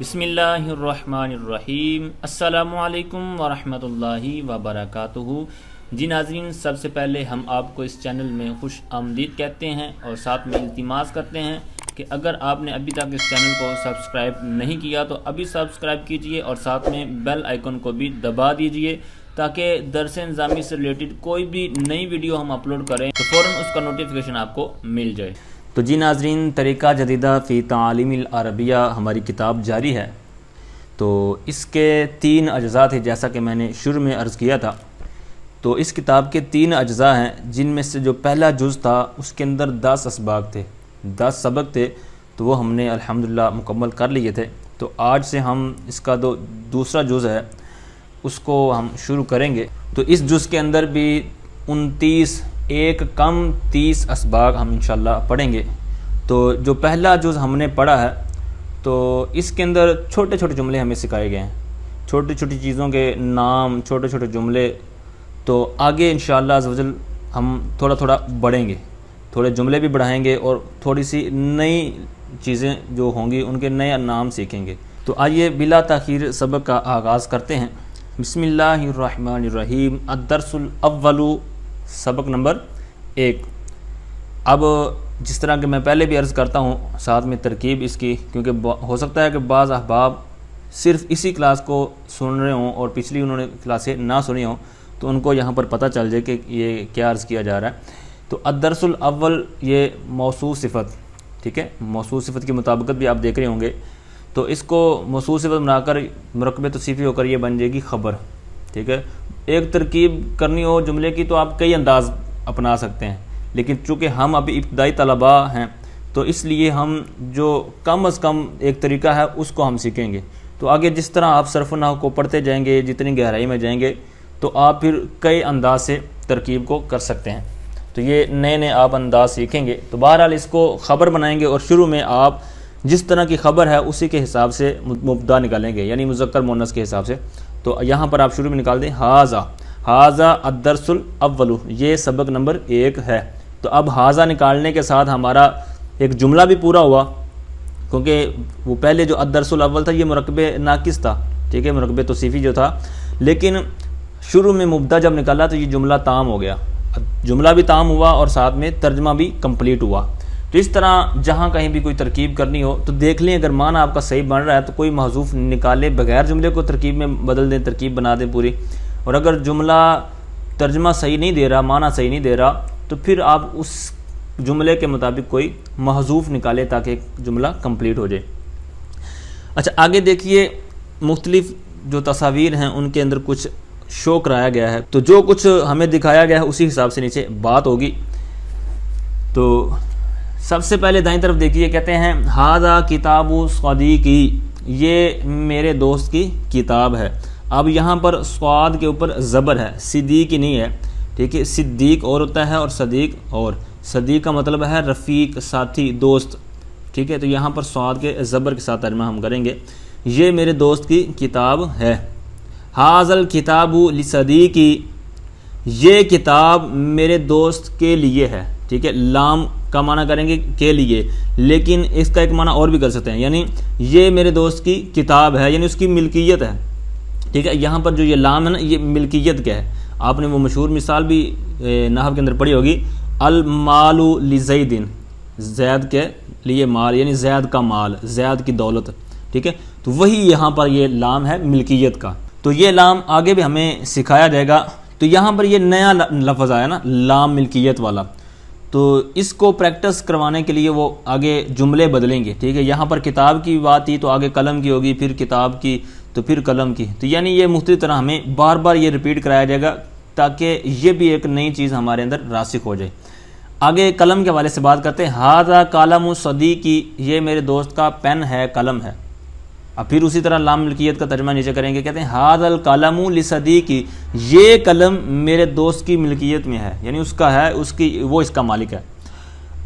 बसमीम् अल्लाम वरहमतुल्लाहि वबरकातुहु जी नाजरीन सबसे पहले हम आपको इस चैनल में खुश आमदीद कहते हैं और साथ में इल्तमास करते हैं कि अगर आपने अभी तक इस चैनल को सब्सक्राइब नहीं किया तो अभी सब्सक्राइब कीजिए और साथ में बेल आइकन को भी दबा दीजिए ताकि दरस इंजामी से रिलेटेड कोई भी नई वीडियो हम अपलोड करें तो फ़ौर उसका नोटिफिकेशन आपको मिल जाए तो जी नाजरीन तरीक़ा जदीदा फ़ी तालीम अरबिया हमारी किताब जारी है तो इसके तीन अज्जा थे जैसा कि मैंने शुरू में अर्ज़ किया था तो इस किताब के तीन अज्जा हैं जिनमें से जो पहला जुज़ था उसके अंदर दस इसबाक थे दस सबक थे तो वो हमने अल्हम्दुलिल्लाह मुकम्मल कर लिए थे तो आज से हम इसका दो दूसरा जुज़ है उसको हम शुरू करेंगे तो इस जुज़ के अंदर भी उनतीस एक कम तीस इसबाग हम इंशाल्लाह पढ़ेंगे तो जो पहला जो हमने पढ़ा है तो इसके अंदर छोटे छोटे जुमले हमें सिखाए गए हैं छोटी छोटी चीज़ों के नाम छोटे छोटे जुमले तो आगे इन शजल हम थोड़ा थोड़ा बढ़ेंगे थोड़े जुमले भी बढ़ाएंगे और थोड़ी सी नई चीज़ें जो होंगी उनके नए नाम सीखेंगे तो आइए बिला तखीर सबक का आगाज़ करते हैं बसमिल्लर रहीम अव्वलू सबक नंबर एक अब जिस तरह के मैं पहले भी अर्ज़ करता हूँ साथ में तरकीब इसकी क्योंकि हो सकता है कि बाज़ अहबाब सिर्फ इसी क्लास को सुन रहे हों और पिछली उन्होंने क्लासें ना सुनी हों तो उनको यहाँ पर पता चल जाए कि ये क्या अर्ज़ किया जा रहा है तो अदरसल अव्वल ये मौसू सिफत ठीक है मौसू सिफत की मुताबिक भी आप देख रहे होंगे तो इसको मौसू सिफत बनाकर मरकब तो सीफी होकर ये बन जाएगी खबर ठीक है एक तरकीब करनी हो जुमले की तो आप कई अंदाज अपना सकते हैं लेकिन चूँकि हम अभी इब्तदाई तलबा हैं तो इसलिए हम जो कम अज़ कम एक तरीका है उसको हम सीखेंगे तो आगे जिस तरह आप सरफना को पढ़ते जाएंगे जितनी गहराई में जाएंगे तो आप फिर कई अंदाज से तरकीब को कर सकते हैं तो ये नए नए आप अंदाज सीखेंगे तो बहरहाल इसको ख़बर बनाएंगे और शुरू में आप जिस तरह की खबर है उसी के हिसाब से मुबदा निकालेंगे यानी मुजक्र मोनस के हिसाब से तो यहाँ पर आप शुरू में निकाल दें हाजा हाजा अदरसुल अव्वलु ये सबक नंबर एक है तो अब हाजा निकालने के साथ हमारा एक जुमला भी पूरा हुआ क्योंकि वो पहले जो अदरसुल अव्वल था ये मरकब नाकिस था ठीक है मरकब तोसीफ़ी जो था लेकिन शुरू में मुबदा जब निकाला तो ये जुमला ताम हो गया जुमला भी ताम हुआ और साथ में तर्जमा भी कम्प्लीट हुआ तो इस तरह जहाँ कहीं भी कोई तरकीब करनी हो तो देख लें अगर माना आपका सही बन रहा है तो कोई महजूफ निकाले बगैर जुमले को तरकीब में बदल दें तरकीब बना दें पूरी और अगर जुमला तर्जमा सही नहीं दे रहा माना सही नहीं दे रहा तो फिर आप उस जुमले के मुताबिक कोई महजूफ निकाले ताकि जुमला कम्प्लीट हो जाए अच्छा आगे देखिए मुख्तलिफ जो तस्वीर हैं उनके अंदर कुछ शो कराया गया है तो जो कुछ हमें दिखाया गया है उसी हिसाब से नीचे बात होगी तो सबसे पहले दाई तरफ देखिए कहते हैं हादा किताब सदी की ये मेरे दोस्त की किताब है अब यहाँ पर स्वाद के ऊपर ज़बर है सिद्दीक नहीं है ठीक है सिद्दीक और होता है और सदीक और सदीक का मतलब है रफ़ीक साथी दोस्त ठीक है तो यहाँ पर स्वाद के ज़बर के साथ तर्मा हम करेंगे ये मेरे दोस्त की किताब है हाजल किताब लसदी की ये किताब मेरे दोस्त के लिए है ठीक है लाम का माना करेंगे के लिए लेकिन इसका एक माना और भी कर सकते हैं यानी ये मेरे दोस्त की किताब है यानी उसकी मिल्कियत है ठीक है यहाँ पर जो ये लाम है ना ये मिल्कियत क्या है आपने वो मशहूर मिसाल भी नाहब के अंदर पढ़ी होगी अलमालू लिजैदिन जैद के लिए माल यानी जैद का माल जैद की दौलत ठीक है तो वही यहाँ पर ये लाम है मिल्कियत का तो ये लाम आगे भी हमें सिखाया जाएगा तो यहाँ पर ये नया लफज आया ना लाम मिल्कियत वाला तो इसको प्रैक्टिस करवाने के लिए वो आगे जुमले बदलेंगे ठीक है यहाँ पर किताब की बात ही तो आगे कलम की होगी फिर किताब की तो फिर कलम की तो यानी ये मुख्त तरह हमें बार बार ये रिपीट कराया जाएगा ताकि ये भी एक नई चीज़ हमारे अंदर रासिक हो जाए आगे कलम के हवाले से बात करते हैं हाजा कालम सदी की ये मेरे दोस्त का पेन है कलम है अब फिर उसी तरह लाम मलकियत का तर्जमा नीचे करेंगे कहते हैं हाद अल कलम सदी की ये कलम मेरे दोस्त की मिल्कियत में है यानी उसका है उसकी वो इसका मालिक है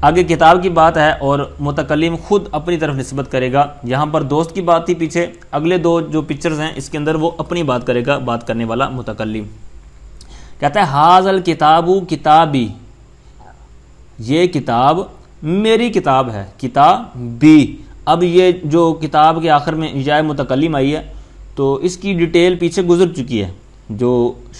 आगे किताब की बात है और मतकलम खुद अपनी तरफ नस्बत करेगा यहाँ पर दोस्त की बात थी पीछे अगले दो जो पिक्चर्स हैं इसके अंदर वो अपनी बात करेगा बात करने वाला मतकलम कहता है अल किताबू किताबी ये किताब मेरी किताब है किताबी अब ये जो किताब के आखिर में इजाय मुतकलम आई है तो इसकी डिटेल पीछे गुजर चुकी है जो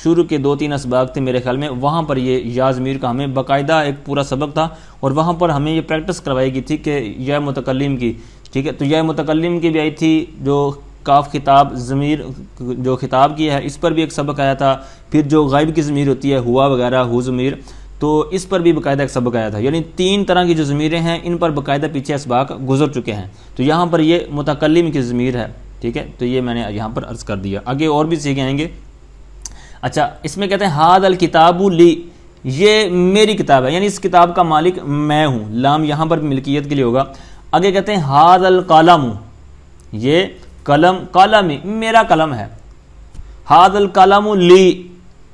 शुरू के दो तीन इसबाक थे मेरे ख्याल में वहाँ पर ये याजमीर का हमें बाकायदा एक पूरा सबक था और वहाँ पर हमें ये प्रैक्टिस करवाई गई थी कि यह मुतकलम की ठीक है तो यह मुतकलम की भी आई थी जो काफ खिताब ज़मीर जो खिताब की है इस पर भी एक सबक आया था फिर जो गायब की ज़मीर होती है हुआ वगैरह हु ज़मीर तो इस पर भी बकायदा सबक आया था यानी तीन तरह की जो ज़मीरें हैं इन पर बकायदा पीछे इसबाक गुजर चुके हैं तो यहाँ पर ये मुतकलम की ज़मीर है ठीक है तो ये मैंने यहाँ पर अर्ज़ कर दिया आगे और भी सीखे आएंगे अच्छा इसमें कहते हैं हाद अल किताबू ली ये मेरी किताब है यानी इस किताब का मालिक मैं हूँ लाम यहाँ पर मिल्कियत के लिए होगा आगे कहते हैं हाद अल कलम ये कलम कलम मेरा कलम है हाद अल कलम ली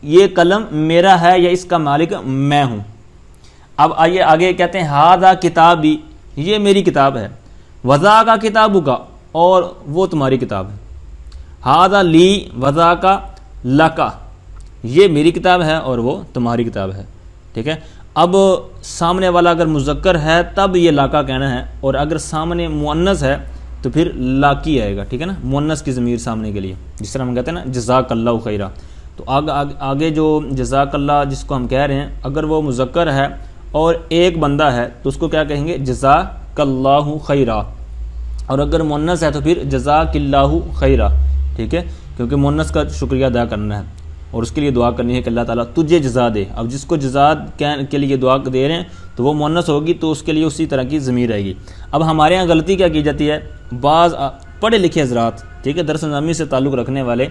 ये कलम मेरा है या इसका मालिक मैं हूँ अब आइए आगे कहते हैं हादा किताबी ये मेरी किताब है वज़ा का किताबू का और वो तुम्हारी किताब है हादा ली वज़ा का लका ये मेरी किताब है और वो तुम्हारी किताब है ठीक है अब सामने वाला अगर मुजक्कर है तब ये लाका कहना है और अगर सामने मुन्नस है तो फिर लाकी आएगा ठीक है ना मुन्नस की ज़मीर सामने के लिए जिस तरह हम कहते हैं ना जजाक अल्लाह खैरा तो आग, आग, आगे जो जजाकल्ला जिसको हम कह रहे हैं अगर वो मुजक्र है और एक बंदा है तो उसको क्या कहेंगे जजाकल्ला खैरा और अगर मुन्नस है तो फिर जजाकल्ला खैरा ठीक है क्योंकि मुन्नस का शुक्रिया अदा करना है और उसके लिए दुआ करनी है कि अल्लाह ताला तुझे जजा दे अब जिसको जजा के लिए दुआ दे रहे हैं तो वो मुन्नस होगी तो उसके लिए उसी तरह की ज़मीर रहेगी अब हमारे यहाँ गलती क्या की जाती है बाज़ पढ़े लिखे हजरात ठीक है दरअसल से ताल्लुक़ रखने वाले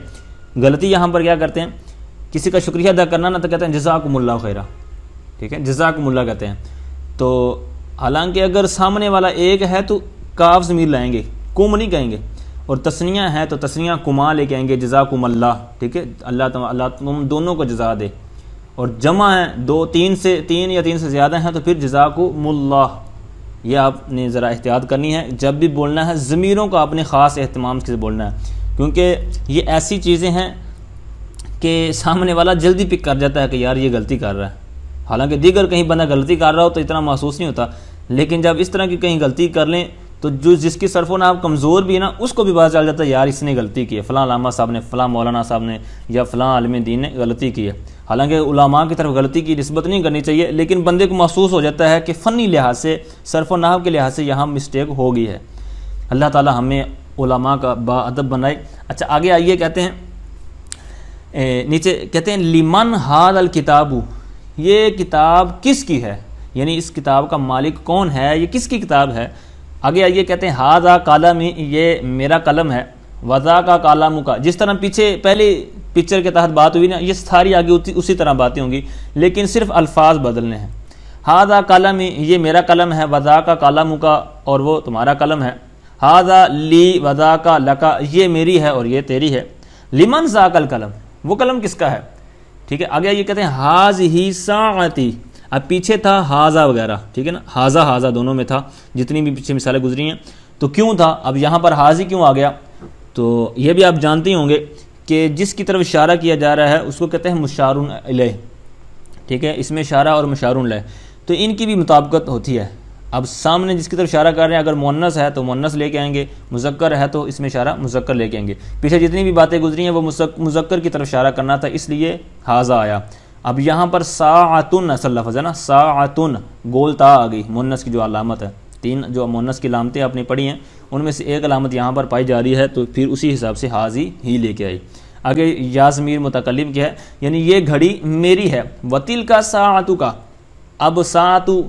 गलती यहाँ पर क्या करते हैं किसी का शुक्रिया अदा करना ना तो कहते हैं जजाक मुल्ला खैरा ठीक है जजाक मुल्ला कहते हैं तो हालांकि अगर सामने वाला एक है तो काफ ज़मीर लाएंगे कुम नहीं कहेंगे और तस्नियाँ हैं तो तस्निया कुमा ले कहेंगे जजाक मल्ला ठीक है अल्लाह अल्लाह तुम दोनों को जजा दे और जमा हैं दो तीन से तीन या तीन से ज़्यादा हैं तो फिर जजाक मुल्ला ये आपने ज़रा एहतियात करनी है जब भी बोलना है ज़मीरों को आपने ख़ास अहतमाम से बोलना है क्योंकि ये ऐसी चीज़ें हैं कि सामने वाला जल्दी पिक कर जाता है कि यार ये गलती कर रहा है हालांकि दीगर कहीं बंदा गलती कर रहा हो तो इतना महसूस नहीं होता लेकिन जब इस तरह की कहीं गलती कर लें तो जो जिसकी सरफो ना आप कमज़ोर भी है ना उसको भी पता चल जाता है यार इसने गलती की है फ़लाँ लामा साहब ने फ़लाँ मौलाना साहब ने या फ़लाँ आलम दीन ने गलती की है हालांकि उलामा की तरफ गलती की नस्बत नहीं करनी चाहिए लेकिन बंदे को महसूस हो जाता है कि फ़नी लिहाज से सरफो नाव के लिहाज से यहाँ मिस्टेक हो गई है अल्लाह ताला हमें उलमा का बदब बनाए अच्छा आगे आइए कहते हैं ए, नीचे कहते हैं लिमन हाद अल किताबू ये किताब किसकी है यानी इस किताब का मालिक कौन है ये किसकी किताब है आगे आइए कहते हैं हाजा कलम ये मेरा कलम है वज़ा का कलम का जिस तरह पीछे पहले पिक्चर के तहत बात हुई ना ये सारी आगे उसी, उसी तरह बातें होंगी लेकिन सिर्फ अल्फाज बदलने हैं हाजा कलम ये मेरा कलम है वज़ा का कलम का और वो तुम्हारा कलम है हाजा ली वजा का लका ये मेरी है और ये तेरी है लिमन जाकल कलम वो कलम किसका है ठीक है आगे ये कहते हैं हाज ही साती अब पीछे था हाजा वगैरह ठीक है ना हाजा हाजा दोनों में था जितनी भी पीछे मिसालें गुजरी हैं तो क्यों था अब यहाँ पर हाजी क्यों आ गया तो ये भी आप जानते होंगे कि जिसकी तरफ इशारा किया जा रहा है उसको कहते हैं मुशारुन ले ठीक है इसमें इशारा और मुशारुन ले तो इनकी भी मुताबकत होती है अब सामने जिसकी तरफ इशारा कर रहे हैं अगर मुन्नस है तो मुन्नस लेके आएंगे मुजक्कर है तो इसमें इशारा मुजक्कर लेके आएंगे पीछे जितनी भी बातें गुजरी हैं वो मुजक्कर की तरफ इशारा करना था इसलिए हाजा आया अब यहाँ पर सातुन असल लफज है ना सातुन गोलता आ गई मुन्नस की जो अलामत है तीन जो मुन्नस की अलामतें आपने पढ़ी हैं उनमें से एक अलामत यहाँ पर पाई जा रही है तो फिर उसी हिसाब से हाजी ही लेके आई आगे याजमीर मुतकलम क्या है यानी ये घड़ी मेरी है वतील का सातु का अब सातु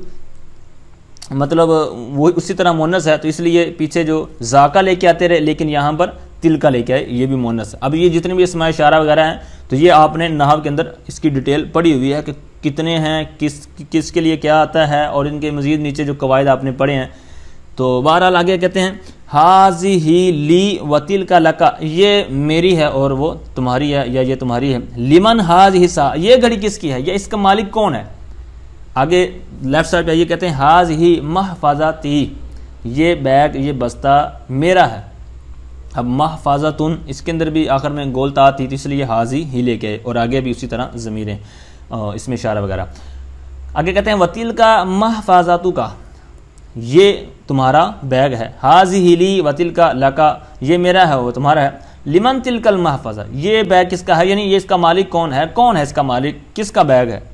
मतलब वो उसी तरह मोनस है तो इसलिए पीछे जो जाका लेके आते रहे लेकिन यहाँ पर तिल का लेके आए ये भी मोनस अब ये जितने भी इसमाय शारा वगैरह हैं तो ये आपने नहाव के अंदर इसकी डिटेल पड़ी हुई है कि कितने हैं किस किसके लिए क्या आता है और इनके मज़ीद नीचे जो कवायद आपने पढ़े हैं तो बहरहाल आगे कहते हैं हाजी ही ली वतील का लका ये मेरी है और वो तुम्हारी है या ये तुम्हारी है लिमन हाज हिस्सा ये घड़ी किसकी है या इसका मालिक कौन है आगे लेफ्ट साइड पे ये कहते हैं हाज ही महफाजाती ये बैग ये बस्ता मेरा है अब महफाज़ा तुन इसके अंदर भी आखिर में गोल तात थी तो इसलिए हाज ही ही लेके और आगे भी उसी तरह ज़मीरें इसमें इशारा वगैरह आगे कहते हैं वतील का महफाजातु का ये तुम्हारा बैग है हाज ही ली वतील का लका ये मेरा है वो तुम्हारा है लिमन तिलकल महफाजा ये बैग किसका है यानी ये इसका मालिक कौन है कौन है इसका मालिक किसका बैग है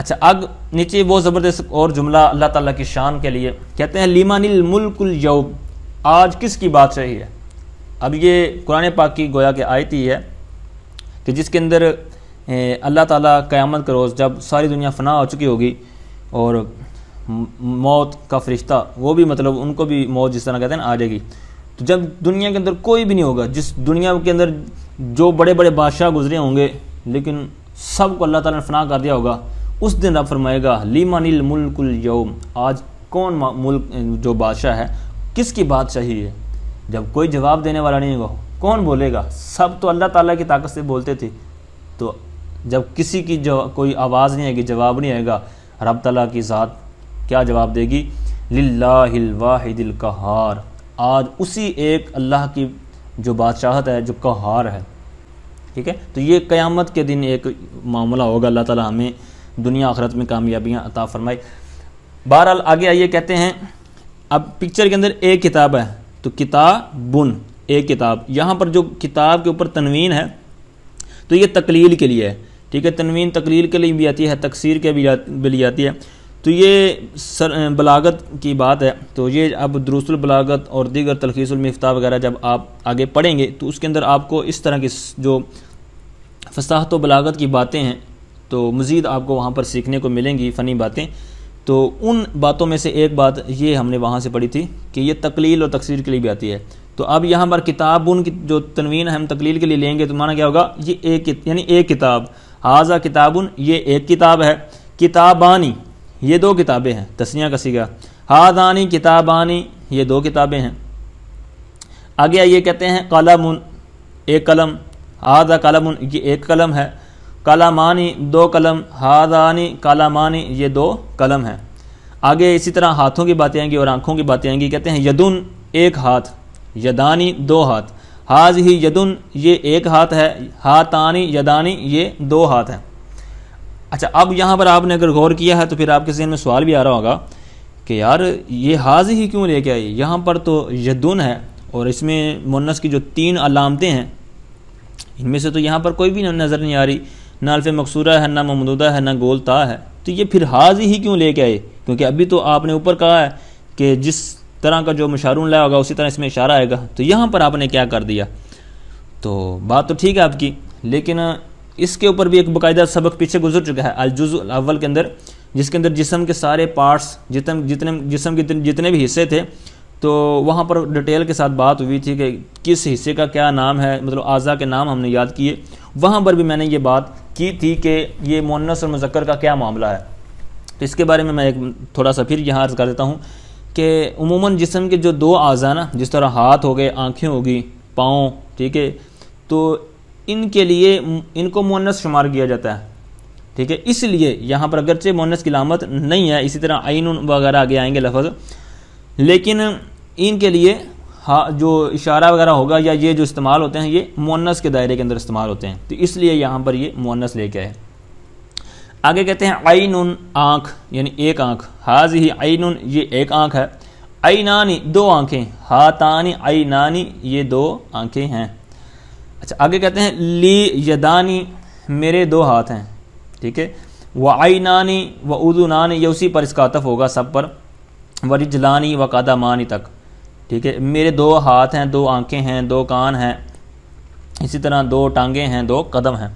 अच्छा अब नीचे वो ज़बरदस्त और जुमला अल्लाह ताला की शान के लिए कहते हैं लीमानिल मुल्कुल यौब आज किसकी सही है अब ये कुरान पाक की गोया के आयत ही है कि जिसके अंदर अल्लाह ताला क़यामत के रोज़ जब सारी दुनिया फना हो चुकी होगी और मौत का फरिश्ता वो भी मतलब उनको भी मौत जिस तरह कहते हैं ना आ जाएगी तो जब दुनिया के अंदर कोई भी नहीं होगा जिस दुनिया के अंदर जो बड़े बड़े बादशाह गुजरे होंगे लेकिन सबको अल्लाह ताला ने फना कर दिया होगा उस दिन रब फरमाएगा लीमानिल मुल्कुल यौम आज कौन मुल्क जो बादशाह है किसकी बादशाही है जब कोई जवाब देने वाला नहीं होगा कौन बोलेगा सब तो अल्लाह ताला की ताकत से बोलते थे तो जब किसी की जो कोई आवाज़ नहीं आएगी जवाब नहीं आएगा रब तला की ज़ात क्या जवाब देगी लाहिदिल कहार आज उसी एक अल्लाह की जो बादशाहत है जो कहार है ठीक है तो ये क़यामत के दिन एक मामला होगा अल्लाह ताला हमें दुनिया आखरत में कामयाबियाँ अता फरमाए बहरहाल आगे आइए कहते हैं अब पिक्चर के अंदर एक किताब है तो बुन एक किताब यहाँ पर जो किताब के ऊपर तनवीन है तो ये तकलील के लिए है ठीक है तनवीन तकलील के लिए भी आती है तकसीर के भी लिए आती है तो ये सर बलागत की बात है तो ये अब दरूसल बलागत और दीगर तलखीसमफ्ता वगैरह जब आप आगे पढ़ेंगे तो उसके अंदर आपको इस तरह की जो फसाहत व बलागत की बातें हैं तो मज़ीद आपको वहाँ पर सीखने को मिलेंगी फ़नी बातें तो उन बातों में से एक बात ये हमने वहाँ से पढ़ी थी कि ये तकलील और तकसीर के लिए भी आती है तो अब यहाँ पर किताब उन जो तनवीन हम तकलील के लिए लेंगे तो माना क्या होगा ये एक यानी एक किताब हाजा किताबुन ये एक किताब है किताबानी ये दो किताबें हैं तस्निया का सीगा हादानी किताबानी ये दो किताबें हैं आगे ये कहते हैं कलम एक कलम हादा कलम ये एक कलम है कलामानी दो कलम हादानी कलामानी ये दो कलम हैं आगे इसी तरह हाथों की बातें आएंगी और आँखों की बातें आएंगी कहते हैं यदुन एक हाथ यदानी दो हाथ हाज ही यदुन ये एक हाथ है हाथानी यदानी ये दो हाथ हैं अच्छा अब यहाँ पर आपने अगर गौर किया है तो फिर आपके जहन में सवाल भी आ रहा होगा कि यार ये हाज ही क्यों लेके आई यहाँ पर तो यदुन है और इसमें मुन्नस की जो तीन अलामतें हैं इनमें से तो यहाँ पर कोई भी नज़र नहीं आ रही ना अल्फ़ मकसूरा है ना ममदूदा है ना गोल ता है तो ये फिर हाज ही क्यों लेके आए क्योंकि अभी तो आपने ऊपर कहा है कि जिस तरह का जो मशारून लाया होगा उसी तरह इसमें इशारा आएगा तो यहाँ पर आपने क्या कर दिया तो बात तो ठीक है आपकी लेकिन इसके ऊपर भी एक बाकायदा सबक पीछे गुजर चुका है अलजुज अव्वल के अंदर जिसके अंदर जिसम के सारे पार्ट्स जितने जितने जिसम के जितने भी हिस्से थे तो वहाँ पर डिटेल के साथ बात हुई थी कि किस हिस्से का क्या नाम है मतलब आज़ा के नाम हमने याद किए वहाँ पर भी मैंने ये बात की थी कि ये मुन्नस और मुजक्र का क्या मामला है तो इसके बारे में मैं एक थोड़ा सा फिर यहाँ अर्ज़ कर देता हूँ कि उमूमा जिसम के जो दो अज़ा ना जिस तरह हाथ हो गए आँखें होगी पाँव ठीक है तो इनके लिए इनको मुन्नस शुमार किया जाता है ठीक है इसलिए यहाँ पर अगरचे मोनस की लामत नहीं है इसी तरह आइन वगैरह आगे आएंगे लफज लेकिन इनके लिए हा जो इशारा वगैरह होगा या ये जो इस्तेमाल होते हैं ये मुन्नस के दायरे के अंदर इस्तेमाल होते हैं तो इसलिए यहाँ पर ये मुन्नस लेके आए आगे कहते हैं आई आइन आँख यानी एक आँख हाज ही आइन ये एक आँख है आई नानी दो आँखें हातानी नानी ये दो आँखें हैं अच्छा आगे कहते हैं ली यदानी मेरे दो हाथ हैं ठीक है व आई नानी व नानी ये उसी पर इसका अतफ होगा सब पर व रिजलानी व तक ठीक है मेरे दो हाथ हैं दो आंखें हैं दो कान हैं इसी तरह दो टांगे हैं दो कदम हैं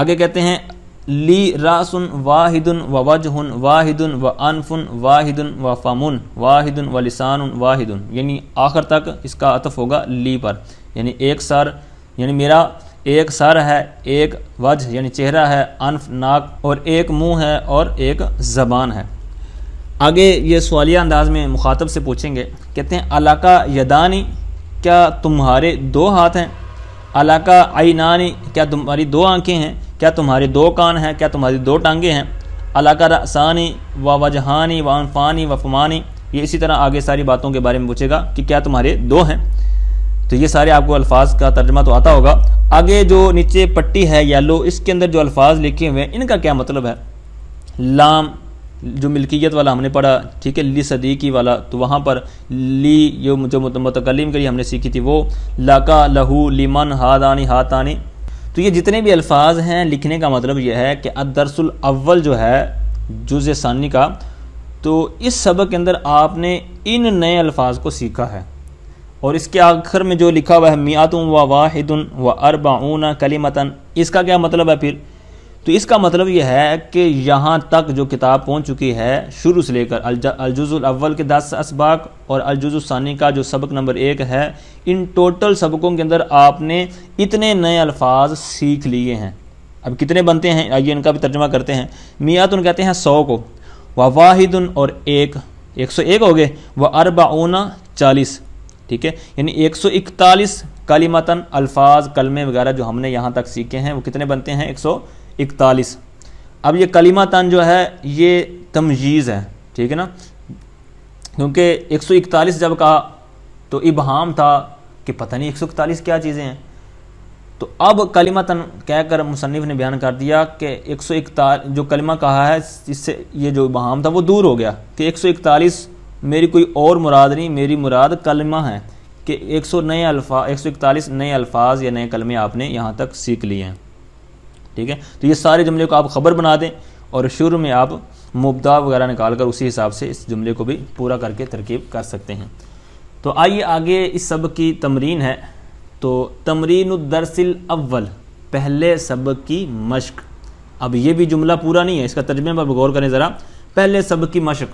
आगे कहते हैं ली रासुन वाहिदुन व वजहन वाहिदुन व अनफुन वाहिदुन व फमुन वाहिदुन व लिसानुन वाहिदुन यानी आखिर तक इसका अतफ होगा ली पर यानी एक सर यानी मेरा एक सर है एक वज यानी चेहरा है अनफ नाक और एक मुंह है और एक जबान है आगे ये सवालिया अंदाज में मुखातब से पूछेंगे कहते हैं अलाका यदानी क्या तुम्हारे दो हाथ हैं अलाका आईनानी क्या तुम्हारी दो आंखें हैं क्या तुम्हारे दो कान हैं क्या तुम्हारी दो टांगे हैं अलाका रसानी व वजहानी व अनफानी व फमानी ये इसी तरह आगे सारी बातों के बारे में पूछेगा कि क्या तुम्हारे दो हैं तो ये सारे आपको अल्फाज का तर्जमा तो आता होगा आगे जो नीचे पट्टी है येलो इसके अंदर जो अल्फाज लिखे हुए हैं इनका क्या मतलब है लाम जो मिल्कियत वाला हमने पढ़ा ठीक है ली सदीकी वाला तो वहाँ पर ली यो जो के करी हमने सीखी थी वो लाका लहू लिमन हादानी हातानी तो ये जितने भी अल्फाज हैं लिखने का मतलब यह है कि अदरसल अव्वल जो है जुज़ सानी का तो इस सबक के अंदर आपने इन नए अल्फाज को सीखा है और इसके आखिर में जो लिखा हुआ है मियातुम व वाहिदुन व अरबाऊना कलीमतन इसका क्या मतलब है फिर तो इसका मतलब यह है कि यहाँ तक जो किताब पहुँच चुकी है शुरू से लेकर अलजुजुल अव्वल के दस इसबाक और अलजुजुसानी का जो सबक नंबर एक है इन टोटल सबकों के अंदर आपने इतने नए अल्फाज सीख लिए हैं अब कितने बनते हैं आइए इनका भी तर्जमा करते हैं उन कहते हैं सौ को व वाहिदन और एक एक सौ एक हो गए व अरबाउना चालीस ठीक है यानी एक सौ इकतालीस कलीमतन अल्फाज कलमे वगैरह जो हमने यहाँ तक सीखे हैं वो कितने बनते हैं एक सौ इकतालीस अब ये कलीमा तन जो है ये तमजीज़ है ठीक है ना क्योंकि एक सौ इकतालीस जब कहा तो इबहाम था कि पता नहीं एक सौ इकतालीस क्या चीज़ें हैं तो अब कलीमा तन कहकर मुसनफ़ ने बयान कर दिया कि एक सौ जो कलीमा कहा है इससे ये जो इबहम था वो दूर हो गया कि एक सौ इकतालीस मेरी कोई और मुराद नहीं मेरी मुराद कलमा है कि एक सौ नए अल्फा एक सौ इकतालीस नए अल्फाज या नए कलमे आपने यहाँ तक सीख लिए हैं ठीक है तो ये सारे जुमले को आप ख़बर बना दें और शुरू में आप मुबदा वगैरह निकाल कर उसी हिसाब से इस जुमले को भी पूरा करके तरकीब कर सकते हैं तो आइए आगे इस सब की तमरीन है तो तमरीन दरसिल अव्वल पहले सबक की मशक अब ये भी जुमला पूरा नहीं है इसका तर्जमे पर गौर करें ज़रा पहले सबक की मशक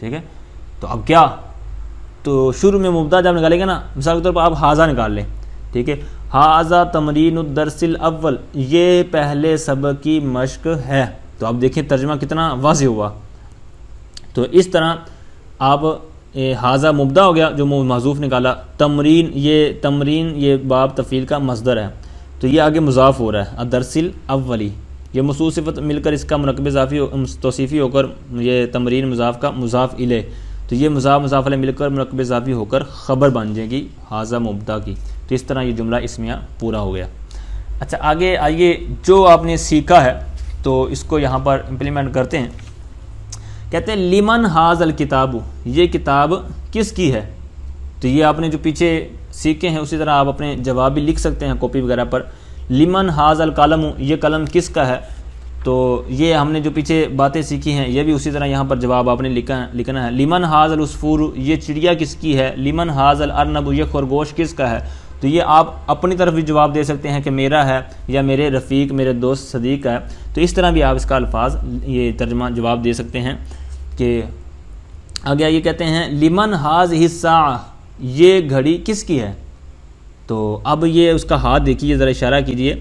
ठीक है तो अब क्या तो शुरू में मुबदा जब निकालेंगे ना मिसाल के तौर पर आप हाजा निकाल लें ठीक है हाजा तमरीन दरसिल अव्वल ये पहले सबक की मश्क है तो आप देखें तर्जमा कितना वाज हुआ तो इस तरह आप हाजा मुबदा हो गया जो महजूफ निकाला तमरीन ये तमरीन ये बाब तफ़ील का मजदर है तो ये आगे मुजाफ हो रहा है अदरसिल अव्वली ये मसूस सिफत मिलकर इसका मरकब इजाफी तोसीफ़ी होकर ये तमरीन मुजाफ का मुजाफ इले तो ये मुजाफ मुजाफ मिलकर मरकब इजाफी होकर ख़बर बन जाएगी हाजा मुबदा की तो इस तरह ये जुमला इसमें पूरा हो गया अच्छा आगे आइए जो आपने सीखा है तो इसको यहाँ पर इम्प्लीमेंट करते हैं कहते हैं लिमन हाजल किताब ये किताब किसकी है तो ये आपने जो पीछे सीखे हैं उसी तरह आप अपने जवाब भी लिख सकते हैं कॉपी वगैरह पर लिमन हाजल कलम ये कलम किसका है तो ये हमने जो पीछे बातें सीखी हैं ये भी उसी तरह यहाँ पर जवाब आपने लिखा है लिखना है लिमन हाजल उसफूर ये चिड़िया किसकी है लिमन हाजल अरनब ये खरगोश किसका है तो ये आप अपनी तरफ भी जवाब दे सकते हैं कि मेरा है या मेरे रफ़ीक मेरे दोस्त सदीक है तो इस तरह भी आप इसका अल्फाज ये तर्जमा जवाब दे सकते हैं कि आगे ये कहते हैं लिमन हाज हिस्सा ये घड़ी किसकी है तो अब ये उसका हाथ देखिए ज़रा इशारा कीजिए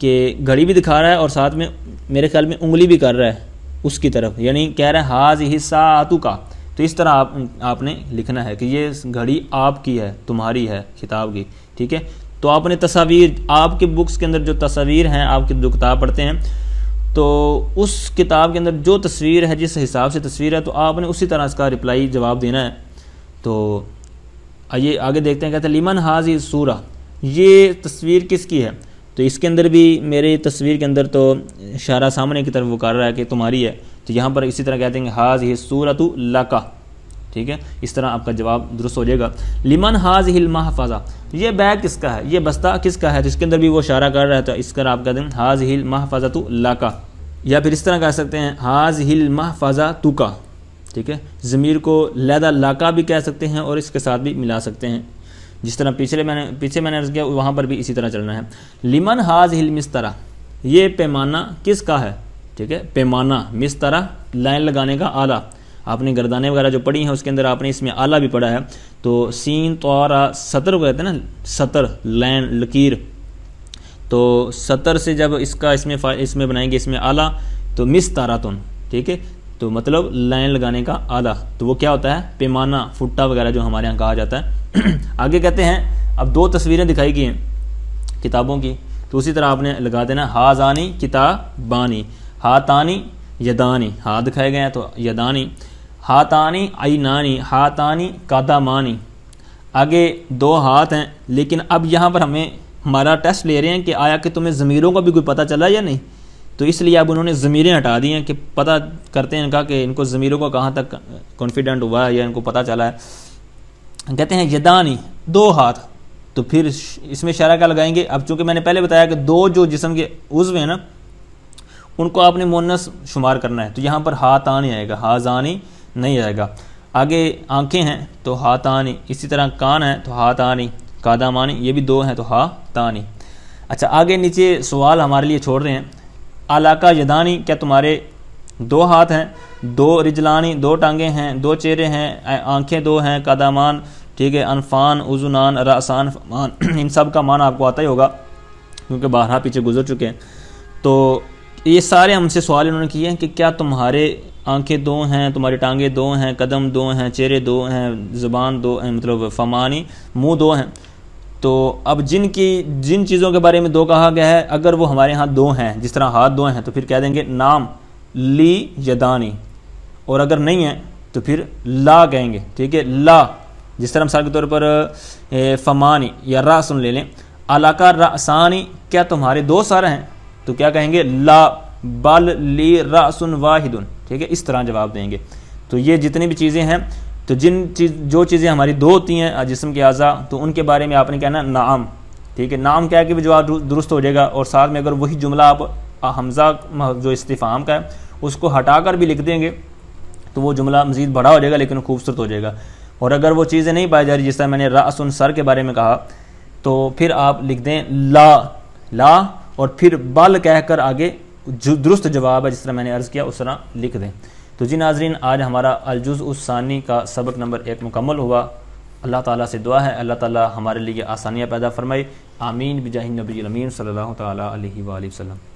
कि घड़ी भी दिखा रहा है और साथ में मेरे ख्याल में उंगली भी कर रहा है उसकी तरफ यानी कह रहा है हाज हिस्सा आतू का तो इस तरह आप आपने लिखना है कि ये घड़ी आपकी है तुम्हारी है खिताब की ठीक है तो आपने तस्वीर आपके बुक्स के अंदर जो तस्वीर हैं आपकी जो किताब पढ़ते हैं तो उस किताब के अंदर जो तस्वीर है जिस हिसाब से तस्वीर है तो आपने उसी तरह इसका रिप्लाई जवाब देना है तो आइए आगे देखते हैं कहते हैं लिमन हाज हाजी सूरा ये तस्वीर किसकी है तो इसके अंदर भी मेरे तस्वीर के अंदर तो इशारा सामने की तरफ वो कर रहा है कि तुम्हारी है तो यहाँ पर इसी तरह कहते हैं हाज ही सूरत लका ठीक है इस तरह आपका जवाब दुरुस्त हो जाएगा लिमन हाज हिल महफाजा ये बैग किसका है ये बस्ता किसका है तो इसके अंदर भी वो इशारा कर रहा है तो इस तरह आप कहते हैं हाज हिल महफाजा तो लाका या फिर इस तरह कह सकते हैं हाज हिल महफाजा का ठीक है ज़मीर को लैदा लाका भी कह सकते हैं और इसके साथ भी मिला सकते हैं जिस तरह पिछले मैंने पीछे मैंने अर्ज किया वहाँ पर भी इसी तरह चलना है लिमन हाज हिल मिस्तरा ये पैमाना किसका है ठीक है पैमाना मिस्तरा लाइन लगाने का आला आपने गर्दाने वगैरह जो पढ़ी हैं उसके अंदर आपने इसमें आला भी पढ़ा है तो सीन तोरा सतर को कहते हैं ना सतर लैन लकीर तो सतर से जब इसका इसमें इसमें बनाएंगे इसमें आला तो मिस तुन ठीक है तो मतलब लाइन लगाने का आला तो वो क्या होता है पैमाना फुट्टा वगैरह जो हमारे यहाँ कहा जाता है आगे कहते हैं अब दो तस्वीरें दिखाई गई हैं किताबों की तो उसी तरह आपने लगा देना हाजानी किताबानी तानी यदानी हाथ दिखाए गए हैं तो यदानी हाथानी आइनानी हाथानी मानी आगे दो हाथ हैं लेकिन अब यहाँ पर हमें हमारा टेस्ट ले रहे हैं कि आया कि तुम्हें ज़मीरों का भी कोई पता चला या नहीं तो इसलिए अब उन्होंने ज़मीरें हटा दी हैं कि पता करते हैं इनका कि इनको ज़मीरों का कहाँ तक कॉन्फिडेंट हुआ है या इनको पता चला है कहते हैं यदानी दो हाथ तो फिर इसमें शरा क्या लगाएंगे अब चूँकि मैंने पहले बताया कि दो जो जिसम के उज्व हैं ना उनको आपने मोनस शुमार करना है तो यहाँ पर हाथ आने आएगा हाजानी नहीं आएगा आगे आंखें हैं तो हा तानी इसी तरह कान है तो हा तानी कादामानी ये भी दो हैं तो हा तानी अच्छा आगे नीचे सवाल हमारे लिए छोड़ रहे हैं आलाका यदानी क्या तुम्हारे दो हाथ हैं दो रिजलानी दो टांगे हैं दो चेहरे हैं आंखें दो हैं कादामान ठीक है अनफान उजुनान रासान मान इन सब का मान आपको आता ही होगा क्योंकि बारह पीछे गुजर चुके हैं तो ये सारे हमसे सवाल इन्होंने किए हैं कि क्या तुम्हारे आंखें दो हैं तुम्हारी टांगे दो हैं कदम दो हैं चेहरे दो हैं ज़ुबान दो हैं मतलब फमानी मुंह दो हैं तो अब जिनकी जिन चीज़ों के बारे में दो कहा गया है अगर वो हमारे यहाँ दो हैं जिस तरह हाथ दो हैं तो फिर कह देंगे नाम ली यदानी और अगर नहीं है तो फिर ला कहेंगे ठीक है ला जिस तरह मिसाल के तौर पर फमानी या रा सुन ले लें अलाका रासानी क्या तुम्हारे दो सारा हैं तो क्या कहेंगे ला बल ली रासुन वाहिदुन ठीक है इस तरह जवाब देंगे तो ये जितनी भी चीज़ें हैं तो जिन चीज़ जो चीज़ें हमारी दो होती हैं जिसम के अज़ा तो उनके बारे में आपने कहना नाम ठीक है नाम क्या के कि भी जवाब दुरुस्त हो जाएगा और साथ में अगर वही जुमला आप हमजा जो इस्तीफ़ाम का है उसको हटा कर भी लिख देंगे तो वो जुमला मज़ीद बड़ा हो जाएगा लेकिन खूबसूरत हो जाएगा और अगर वो चीज़ें नहीं पाई जा रही जिस तरह मैंने रासन सर के बारे में कहा तो फिर आप लिख दें ला ला और फिर बल कहकर आगे दुरुस्त जवाब है जिस तरह मैंने अर्ज़ किया उस तरह लिख दें तो जी नाजरीन आज हमारा अलजुज़ उसानी का सबक नंबर एक मुकम्मल हुआ अल्लाह ताला से दुआ है अल्लाह ताला हमारे लिए आसानियाँ पैदा फरमाए आमीन बिजाही नबी अमीन सल्लल्लाहु ताला अलैहि वसल्लम